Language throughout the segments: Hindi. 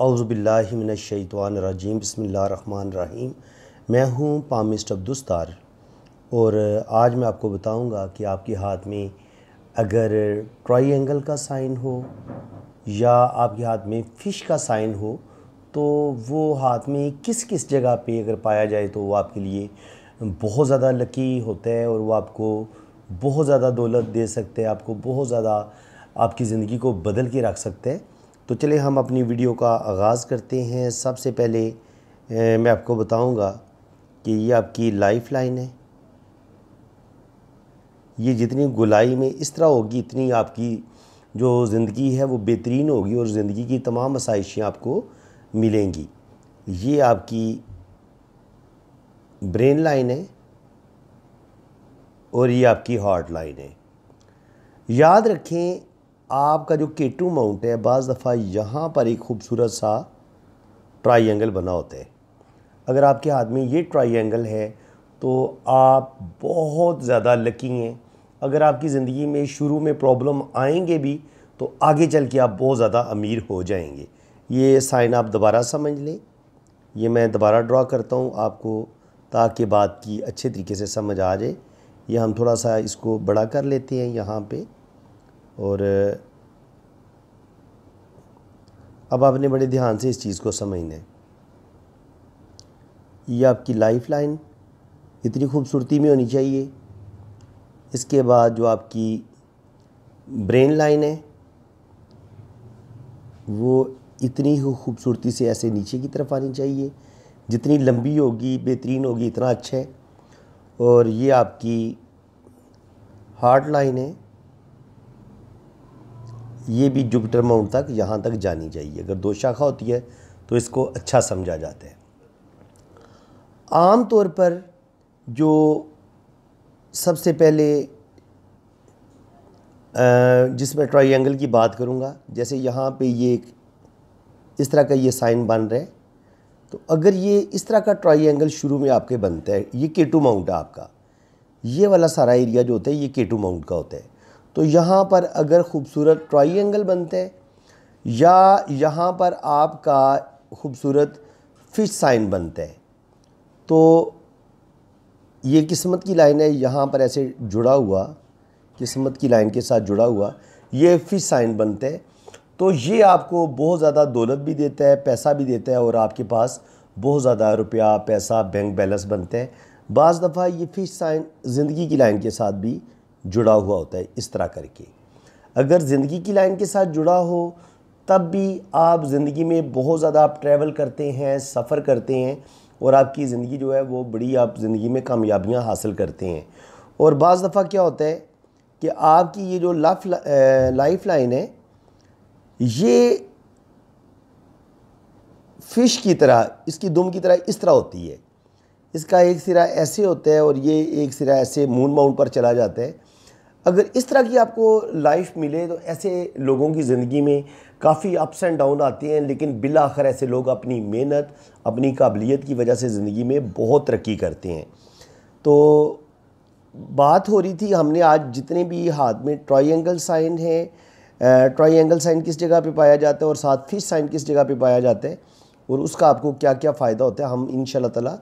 अवज़बिल्लिमिनशैतवानरजीम बसमीम मैं हूँ पामिस्ट अब्दुस्तार और आज मैं आपको बताऊँगा कि आपके हाथ में अगर ट्राई एंगल का साइन हो या आपके हाथ में फ़िश का साइन हो तो वो हाथ में किस किस जगह पे अगर पाया जाए तो वो आपके लिए बहुत ज़्यादा लकी होता है और वो आपको बहुत ज़्यादा दौलत दे सकते हैं आपको बहुत ज़्यादा आपकी ज़िंदगी को बदल के रख सकते हैं तो चले हम अपनी वीडियो का आगाज़ करते हैं सबसे पहले मैं आपको बताऊंगा कि ये आपकी लाइफ लाइन है ये जितनी गुलाई में इस तरह होगी इतनी आपकी जो ज़िंदगी है वो बेहतरीन होगी और ज़िंदगी की तमाम आसाइशें आपको मिलेंगी ये आपकी ब्रेन लाइन है और ये आपकी हार्ट लाइन है याद रखें आपका जो केटू माउंट है बज़ दफ़ा यहाँ पर एक खूबसूरत सा ट्राइंगल बना होता है अगर आपके हाथ में ये ट्राइंगल है तो आप बहुत ज़्यादा लकी हैं अगर आपकी ज़िंदगी में शुरू में प्रॉब्लम आएंगे भी तो आगे चल के आप बहुत ज़्यादा अमीर हो जाएंगे ये साइन आप दोबारा समझ लें ये मैं दोबारा ड्रा करता हूँ आपको ताकि बात की अच्छे तरीके से समझ आ जाए ये हम थोड़ा सा इसको बड़ा कर लेते हैं यहाँ पर और अब आपने बड़े ध्यान से इस चीज़ को समझना है ये आपकी लाइफ लाइन इतनी खूबसूरती में होनी चाहिए इसके बाद जो आपकी ब्रेन लाइन है वो इतनी ही खूबसूरती से ऐसे नीचे की तरफ आनी चाहिए जितनी लंबी होगी बेहतरीन होगी इतना अच्छा है और ये आपकी हार्ट लाइन है ये भी जुपिटर माउंट तक यहाँ तक जानी चाहिए अगर दो शाखा होती है तो इसको अच्छा समझा जाता है आम तौर पर जो सबसे पहले जिसमें ट्राइंगल की बात करूँगा जैसे यहाँ पे ये इस तरह का ये साइन बन रहा है तो अगर ये इस तरह का ट्राइंगल शुरू में आपके बनता है ये केटू माउंट है आपका ये वाला सारा एरिया जो होता है ये केटू माउंट का होता है तो यहाँ पर अगर ख़ूबसूरत ट्राइंगल बनते हैं या यहाँ पर आपका ख़ूबसूरत फ़िश साइन बनते हैं तो ये किस्मत की लाइन है यहाँ पर ऐसे जुड़ा हुआ किस्मत की लाइन के साथ जुड़ा हुआ ये फ़िश साइन बनते हैं तो ये आपको बहुत ज़्यादा दौलत भी देता है पैसा भी देता है और आपके पास बहुत ज़्यादा रुपया पैसा बैंक बैलेंस बनते हैं बज़ दफ़ा ये फ़िश साइन ज़िंदगी की लाइन के साथ भी जुड़ा हुआ होता है इस तरह करके अगर ज़िंदगी की लाइन के साथ जुड़ा हो तब भी आप ज़िंदगी में बहुत ज़्यादा आप ट्रैवल करते हैं सफ़र करते हैं और आपकी ज़िंदगी जो है वो बड़ी आप ज़िंदगी में कामयाबियाँ हासिल करते हैं और बज़ दफ़ा क्या होता है कि आपकी ये जो लाफ लाइफ लाइन है ये फ़िश की तरह इसकी दुम की तरह इस तरह होती है इसका एक सिरा ऐसे होता है और ये एक सिरा ऐसे मून माउंट पर चला जाता है अगर इस तरह की आपको लाइफ मिले तो ऐसे लोगों की ज़िंदगी में काफ़ी अप्स एंड डाउन आते हैं लेकिन बिल आखिर ऐसे लोग अपनी मेहनत अपनी काबिलियत की वजह से ज़िंदगी में बहुत तरक्की करते हैं तो बात हो रही थी हमने आज जितने भी हाथ में ट्राइंगल साइन है ट्राइंगल साइन किस जगह पे पाया जाता है और साथ फिश साइन किस जगह पे पाया जाता है और उसका आपको क्या क्या फ़ायदा होता है हम इन तला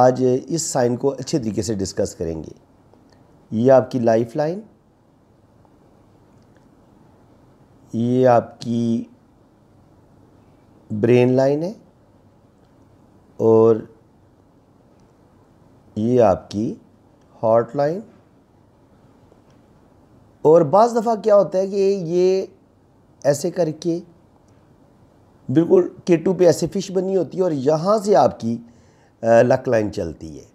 आज इस साइन को अच्छे तरीके से डिस्कस करेंगे ये आपकी लाइफ लाइन ये आपकी ब्रेन लाइन है और ये आपकी हॉट लाइन और बज़ दफ़ा क्या होता है कि ये ऐसे करके बिल्कुल के टू पे ऐसे फ़िश बनी होती है और यहाँ से आपकी लक लाइन चलती है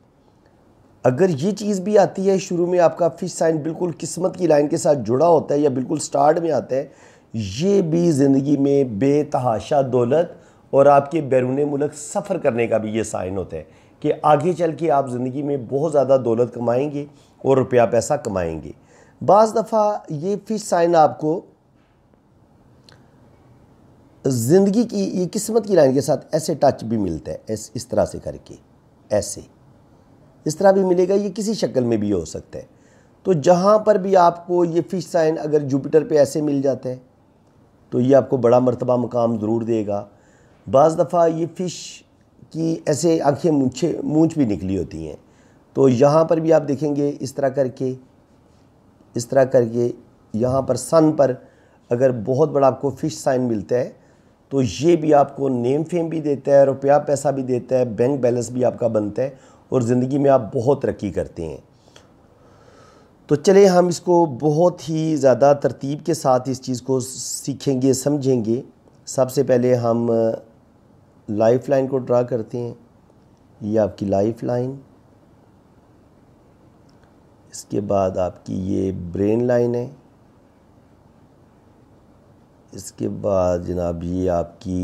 अगर ये चीज़ भी आती है शुरू में आपका फ़िश साइन बिल्कुल किस्मत की लाइन के साथ जुड़ा होता है या बिल्कुल स्टार्ट में आता है ये भी ज़िंदगी में बेतहाशा दौलत और आपके बैरून मुल्क सफ़र करने का भी ये साइन होता है कि आगे चल के आप ज़िंदगी में बहुत ज़्यादा दौलत कमाएंगे और रुपया पैसा कमाएंगे बज़ दफ़ा ये फिश साइन आपको ज़िंदगी की ये किस्मत की लाइन के साथ ऐसे टच भी मिलता है ऐस, इस तरह से करके ऐसे इस तरह भी मिलेगा ये किसी शक्ल में भी हो सकता है तो जहाँ पर भी आपको ये फ़िश साइन अगर जुपिटर पे ऐसे मिल जाता है तो ये आपको बड़ा मरतबा मकाम ज़रूर देगा बज़ दफ़ा ये फ़िश की ऐसे आँखें मूछे मूँछ भी निकली होती हैं तो यहाँ पर भी आप देखेंगे इस तरह करके इस तरह करके यहाँ पर सन पर अगर बहुत बड़ा आपको फ़िश साइन मिलता है तो ये भी आपको नेम फेम भी देता है रुपया पैसा भी देता है बैंक बैलेंस भी आपका बनता है और ज़िंदगी में आप बहुत तरक्की करते हैं तो चले हम इसको बहुत ही ज़्यादा तरतीब के साथ इस चीज़ को सीखेंगे समझेंगे सबसे पहले हम लाइफ लाइन को ड्रा करते हैं ये आपकी लाइफ लाइन इसके बाद आपकी ये ब्रेन लाइन है इसके बाद जनाब ये आपकी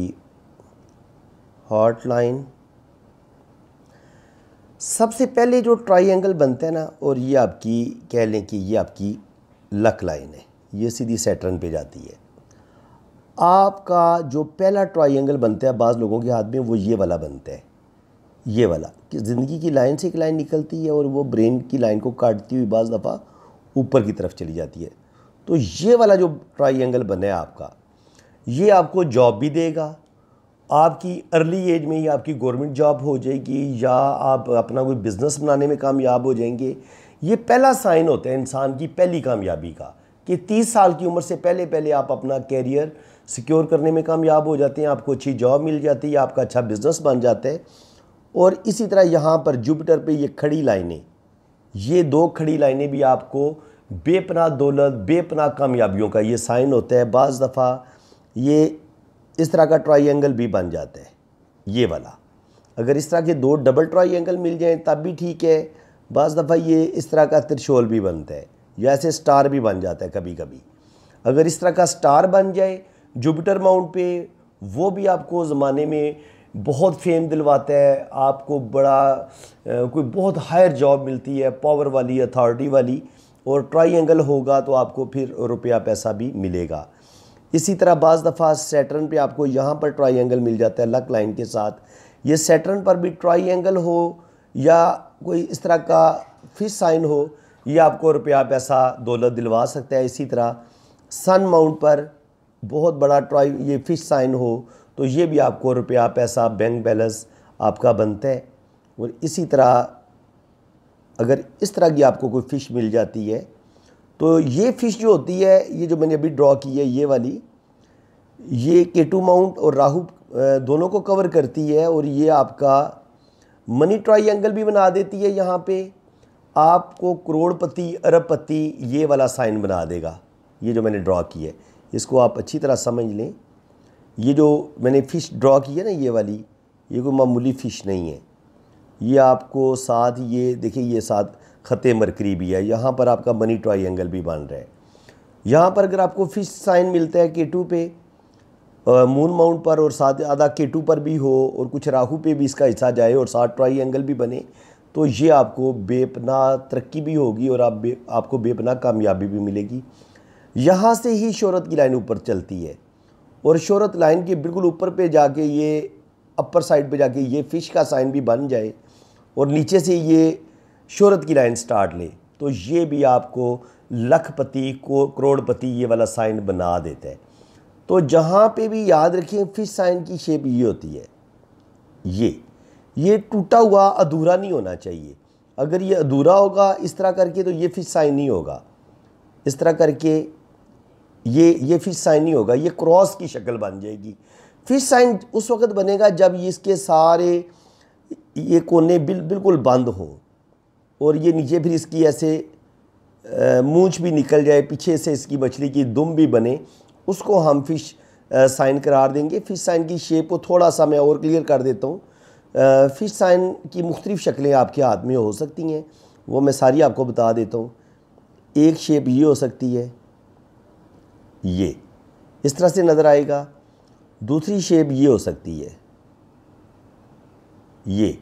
हॉट लाइन सबसे पहले जो ट्राइंगल बनता है ना और ये आपकी कह लें कि ये आपकी लक लाइन है ये सीधी सेटरन पे जाती है आपका जो पहला ट्राइंगल बनता है बाज़ लोगों के हाथ में वो ये वाला बनता है ये वाला कि ज़िंदगी की लाइन से एक लाइन निकलती है और वो ब्रेन की लाइन को काटती हुई बाज़ दफ़ा ऊपर की तरफ चली जाती है तो ये वाला जो ट्राइंगल एंगल बने आपका ये आपको जॉब भी देगा आपकी अर्ली एज में ही आपकी गवर्नमेंट जॉब हो जाएगी या आप अपना कोई बिज़नेस बनाने में कामयाब हो जाएंगे ये पहला साइन होता है इंसान की पहली कामयाबी का कि 30 साल की उम्र से पहले पहले आप अपना कैरियर सिक्योर करने में कामयाब हो जाते हैं आपको अच्छी जॉब मिल जाती है आपका अच्छा बिज़नेस बन जाता है और इसी तरह यहाँ पर जुपिटर पे ये खड़ी लाइनें ये दो खड़ी लाइनें भी आपको बेपना दौलत बेपना कामयाबियों का ये साइन होता है बज़ दफ़ा ये इस तरह का एंगल भी बन जाता है ये वाला अगर इस तरह के दो डबल एंगल मिल जाएँ तब भी ठीक है बज़ दफ़ा ये इस तरह का त्रिशोल भी बनता है या ऐसे स्टार भी बन जाता है कभी कभी अगर इस तरह का स्टार बन जाए जुपिटर माउंट पे वो भी आपको ज़माने में बहुत फेम दिलवाता है आपको बड़ा कोई बहुत हायर जॉब मिलती है पावर वाली अथॉरिटी वाली और एंगल होगा तो आपको फिर रुपया पैसा भी मिलेगा इसी तरह बाज़ दफ़ा सेटरन पे आपको यहाँ पर ट्राई मिल जाता है लक लाइन के साथ ये सेटरन पर भी ट्राई हो या कोई इस तरह का फिश साइन हो ये आपको रुपया पैसा दौलत दिलवा सकता है इसी तरह सन माउंट पर बहुत बड़ा ट्राई ये फिश साइन हो तो ये भी आपको रुपया पैसा बैंक बैलेंस आपका बनता है और इसी तरह अगर इस तरह की आपको कोई फ़िश मिल जाती है तो ये फ़िश जो होती है ये जो मैंने अभी ड्रॉ की है ये वाली ये केटू माउंट और राहु दोनों को कवर करती है और ये आपका मनी ट्राइंगल भी बना देती है यहाँ पे आपको करोड़पति अरबपति ये वाला साइन बना देगा ये जो मैंने ड्रॉ की है इसको आप अच्छी तरह समझ लें ये जो मैंने फ़िश ड्रॉ की है ना ये वाली ये कोई मामूली फ़िश नहीं है ये आपको साथ ये देखिए ये साथ ख़त मरकरी भी है यहाँ पर आपका मनी ट्राई एंगल भी बन रहा है यहाँ पर अगर आपको फिश साइन मिलता है के टू पे मून माउंट पर और साथ आधा के टू पर भी हो और कुछ राहु पे भी इसका हिस्सा जाए और साथ ट्राई एंगल भी बने तो ये आपको बेपना तरक्की भी होगी और आप बे, आपको बेपना कामयाबी भी मिलेगी यहाँ से ही शहरत की लाइन ऊपर चलती है और शहरत लाइन के बिल्कुल ऊपर पे जाके ये अपर साइड पे जाके ये फ़िश का साइन भी बन जाए और नीचे से ये शहरत की लाइन स्टार्ट ले तो ये भी आपको लखपति को करोड़पति ये वाला साइन बना देता है तो जहाँ पे भी याद रखिए फिश साइन की शेप ये होती है ये ये टूटा हुआ अधूरा नहीं होना चाहिए अगर ये अधूरा होगा इस तरह करके तो ये फिश साइन नहीं होगा इस तरह करके ये ये फिश साइन नहीं होगा ये क्रॉस की शक्ल बन जाएगी फिश साइन उस वक्त बनेगा जब इसके सारे ये कोने बिल बिल्कुल बंद हों और ये नीचे फिर इसकी ऐसे मूछ भी निकल जाए पीछे से इसकी मछली की दुम भी बने उसको हम फिश साइन करार देंगे फिश साइन की शेप को थोड़ा सा मैं और क्लियर कर देता हूँ फ़िश साइन की मुख्तलिफ़ शक्लें आपके हाथ में हो सकती हैं वो मैं सारी आपको बता देता हूँ एक शेप ये हो सकती है ये इस तरह से नज़र आएगा दूसरी शेप ये हो सकती है ये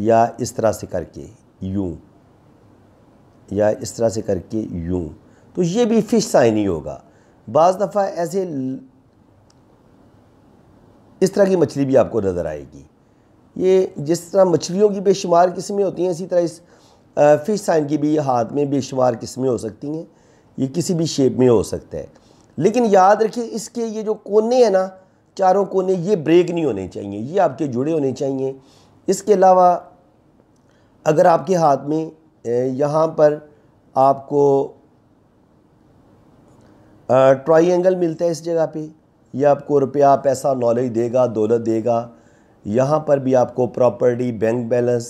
या इस तरह से करके यूं या इस तरह से करके यूं तो ये भी फिश साइन ही होगा बज़ दफ़ा ऐसे इस तरह की मछली भी आपको नज़र आएगी ये जिस तरह मछलियों की बेशुमार किस्में होती हैं इसी तरह इस फ़िश साइन की भी हाथ में बेशुमार किस्में हो सकती हैं ये किसी भी शेप में हो सकता है लेकिन याद रखिए इसके ये जो कोने हैं ना चारों कोने ये ब्रेक नहीं होने चाहिए ये आपके जुड़े होने चाहिए इसके अलावा अगर आपके हाथ में यहाँ पर आपको ट्राई एंगल मिलता है इस जगह पे ये आपको रुपया पैसा नॉलेज देगा दौलत देगा यहाँ पर भी आपको property bank balance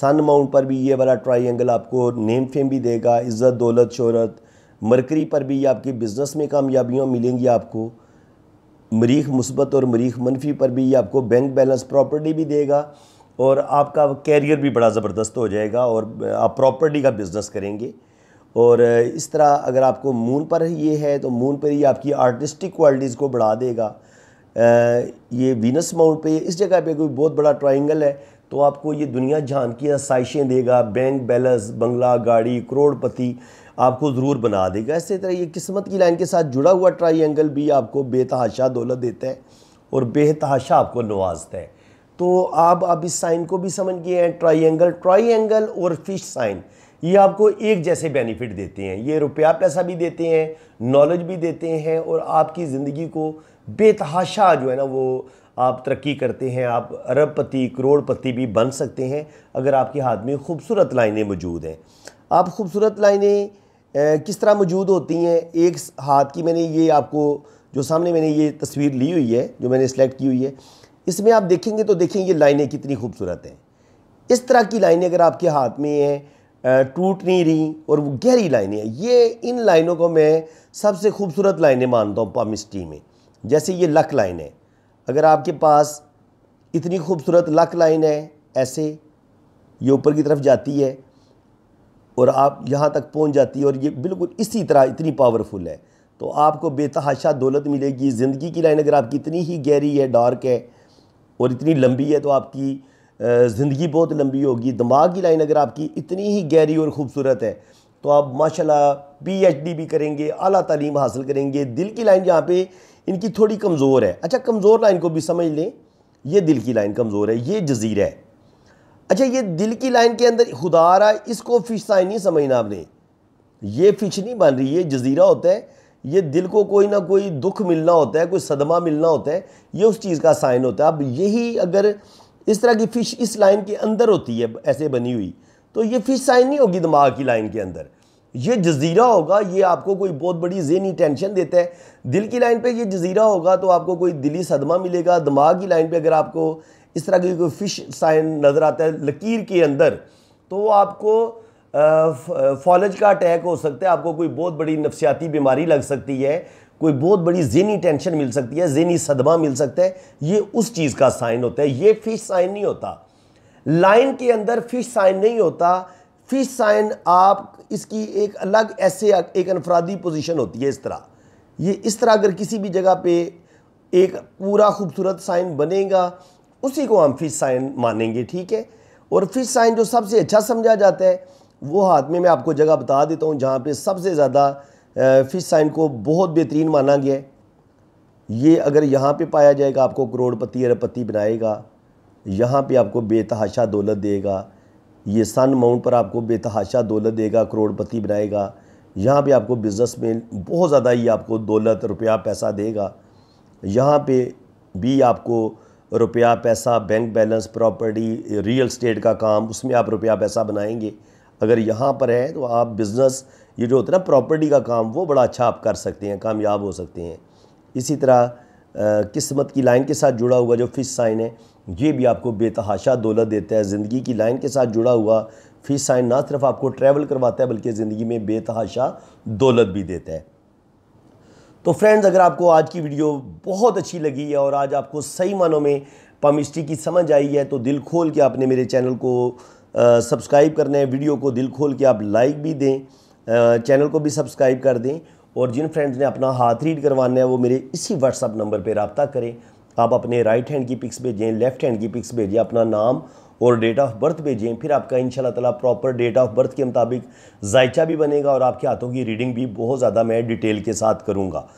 sun mount पर भी ये वाला एंगल आपको नेम फेम भी देगा इज़्ज़त दौलत शहरत मरकरी पर भी आपकी बिज़नेस में कामयाबियाँ मिलेंगी आपको मरीख मुसबत और मरीख मनफी पर भी ये आपको बैंक बैलेंस प्रॉपर्टी भी देगा और आपका कैरियर भी बड़ा ज़बरदस्त हो जाएगा और आप प्रॉपर्टी का बिज़नेस करेंगे और इस तरह अगर आपको मून पर ये है तो मून पर ही आपकी आर्टिस्टिक क्वालिटीज़ को बढ़ा देगा ये वीनस माउंट पे इस जगह पे कोई बहुत बड़ा ट्राइंगल है तो आपको ये दुनिया जान की आसाइशें देगा बैंक बैलेंस बंगला गाड़ी करोड़पति आपको ज़रूर बना देगा इसी तरह ये किस्मत की लाइन के साथ जुड़ा हुआ ट्राइंगल भी आपको बेतहाशा दौलत देता है और बेतहाशा आपको नवाजता है तो आप अब इस साइन को भी समझ गए हैं ट्राइंगल ट्राइंगल और फिश साइन ये आपको एक जैसे बेनिफिट देते हैं ये रुपया पैसा भी देते हैं नॉलेज भी देते हैं और आपकी ज़िंदगी को बेतहाशा जो है ना वो आप तरक्की करते हैं आप अरबपति करोड़पति भी बन सकते हैं अगर आपके हाथ में खूबसूरत लाइनें मौजूद हैं आप खूबसूरत लाइनें किस तरह मौजूद होती हैं एक हाथ की मैंने ये आपको जो सामने मैंने ये तस्वीर ली हुई है जो मैंने सेलेक्ट की हुई है इसमें आप देखेंगे तो देखें ये लाइनें कितनी खूबसूरत हैं इस तरह की लाइनें अगर आपके हाथ में हैं टूट नहीं रही और वो गहरी लाइनें हैं ये इन लाइनों को मैं सबसे खूबसूरत लाइनें मानता हूँ पामिस्ट्री में जैसे ये लक लाइन है अगर आपके पास इतनी खूबसूरत लक लाइन है ऐसे ये ऊपर की तरफ जाती है और आप यहाँ तक पहुँच जाती है और ये बिल्कुल इसी तरह इतनी पावरफुल है तो आपको बेतहाशा दौलत मिलेगी ज़िंदगी की लाइन अगर आपकी इतनी ही गहरी है डार्क है और इतनी लंबी है तो आपकी ज़िंदगी बहुत लंबी होगी दिमाग की लाइन अगर आपकी इतनी ही गहरी और ख़ूबसूरत है तो आप माशाल्लाह पीएचडी भी करेंगे अला तलीम हासिल करेंगे दिल की लाइन जहाँ पे इनकी थोड़ी कमज़ोर है अच्छा कमज़ोर लाइन को भी समझ लें ये दिल की लाइन कमज़ोर है ये जजीरा है अच्छा ये दिल की लाइन के अंदर खुदा रहा इसको फिश साइन नहीं समझना आपने ये फिश नहीं बन रही है जजीरा होता है ये दिल को कोई ना कोई दुख मिलना होता है कोई सदमा मिलना होता है ये उस चीज़ का साइन होता है अब यही अगर इस तरह की फ़िश इस लाइन के अंदर होती है ऐसे बनी हुई तो ये फ़िश साइन नहीं होगी दिमाग की लाइन के अंदर ये जजीरा होगा ये आपको कोई बहुत बड़ी जहनी टेंशन देता है दिल की लाइन पे ये जजीरा होगा तो आपको कोई दिली सदमा मिलेगा दिमाग की लाइन पे अगर आपको इस तरह की कोई फ़िश साइन नज़र आता है लकीर के अंदर तो आपको फॉलज का अटैक हो सकता है आपको कोई बहुत बड़ी नफसियाती बीमारी लग सकती है कोई बहुत बड़ी जहनी टेंशन मिल सकती है जहनी सदमा मिल सकता है ये उस चीज़ का साइन होता है ये फिश साइन नहीं होता लाइन के अंदर फिश साइन नहीं होता फिश साइन आप इसकी एक अलग ऐसे एक अनफरादी पोजीशन होती है इस तरह ये इस तरह अगर किसी भी जगह पे एक पूरा खूबसूरत साइन बनेगा उसी को हम फिश साइन मानेंगे ठीक है और फिश साइन जो सबसे अच्छा समझा जाता है वो हाथ में मैं आपको जगह बता देता हूँ जहाँ पे सबसे ज़्यादा फ़िश साइन को बहुत बेहतरीन माना गया है ये अगर यहाँ पे पाया जाएगा आपको करोड़पति अरबपति बनाएगा यहाँ पे आपको बेतहाशा दौलत देगा ये सन माउंट पर आपको बेतहाशा दौलत देगा करोड़पति बनाएगा यहाँ पर आपको बिज़नेस में बहुत ज़्यादा ये आपको दौलत रुपया पैसा देगा यहाँ पर भी आपको रुपया पैसा bank balance property real state का काम उसमें आप रुपया पैसा बनाएंगे अगर यहाँ पर है तो आप बिज़नेस ये जो होता है ना प्रॉपर्टी का काम वो बड़ा अच्छा आप कर सकते हैं कामयाब हो सकते हैं इसी तरह किस्मत की लाइन के साथ जुड़ा हुआ जो फिश साइन है ये भी आपको बेतहाशा दौलत देता है ज़िंदगी की लाइन के साथ जुड़ा हुआ फिश साइन ना सिर्फ आपको ट्रैवल करवाता है बल्कि ज़िंदगी में बेतहाशा दौलत भी देता है तो फ्रेंड्स अगर आपको आज की वीडियो बहुत अच्छी लगी है और आज आपको सही मानों में पमिस्ट्री की समझ आई है तो दिल खोल के आपने मेरे चैनल को सब्सक्राइब करने हैं वीडियो को दिल खोल के आप लाइक भी दें चैनल को भी सब्सक्राइब कर दें और जिन फ्रेंड्स ने अपना हाथ रीड करवाना है वो मेरे इसी व्हाट्सअप नंबर पर रबता करें आप अपने राइट हैंड की पिक्स भेजें लेफ्ट हैंड की पिक्स भेजें अपना नाम और डेट ऑफ बर्थ भेजें फिर आपका इन ताला प्रॉपर डेट ऑफ बर्थ के मुताबिक जायचा भी बनेगा और आपके हाथों की रीडिंग भी बहुत ज़्यादा मैं डिटेल के साथ करूँगा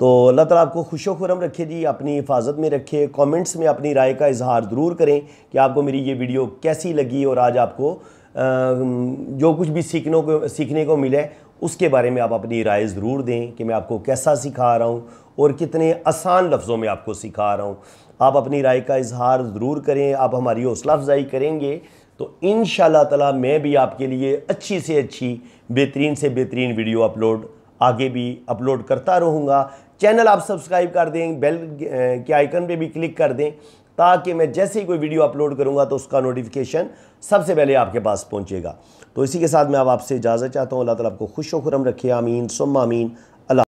तो अल्लाह ताला आपको खुश खुरम रखे जी अपनी हिफाजत में रखे कमेंट्स में अपनी राय का इजहार ज़रूर करें कि आपको मेरी ये वीडियो कैसी लगी और आज आपको जो कुछ भी सीखने को सीखने को मिले उसके बारे में आप अपनी राय ज़रूर दें कि मैं आपको कैसा सिखा रहा हूँ और कितने आसान लफ्ज़ों में आपको सिखा रहा हूँ आप अपनी राय का इजहार ज़रूर करें आप हमारी हौसला अफजाई करेंगे तो इन ताला मैं भी आपके लिए अच्छी से अच्छी बेहतरीन से बेहतरीन वीडियो अपलोड आगे भी अपलोड करता रहूँगा चैनल आप सब्सक्राइब कर दें बेल के आइकन पे भी क्लिक कर दें ताकि मैं जैसे ही कोई वीडियो अपलोड करूंगा तो उसका नोटिफिकेशन सबसे पहले आपके पास पहुँचेगा तो इसी के साथ मैं अब आपसे इजाज़त चाहता हूँ अल्लाह ताला आपको खुश व खुरम रखे आमीन सुम आमीन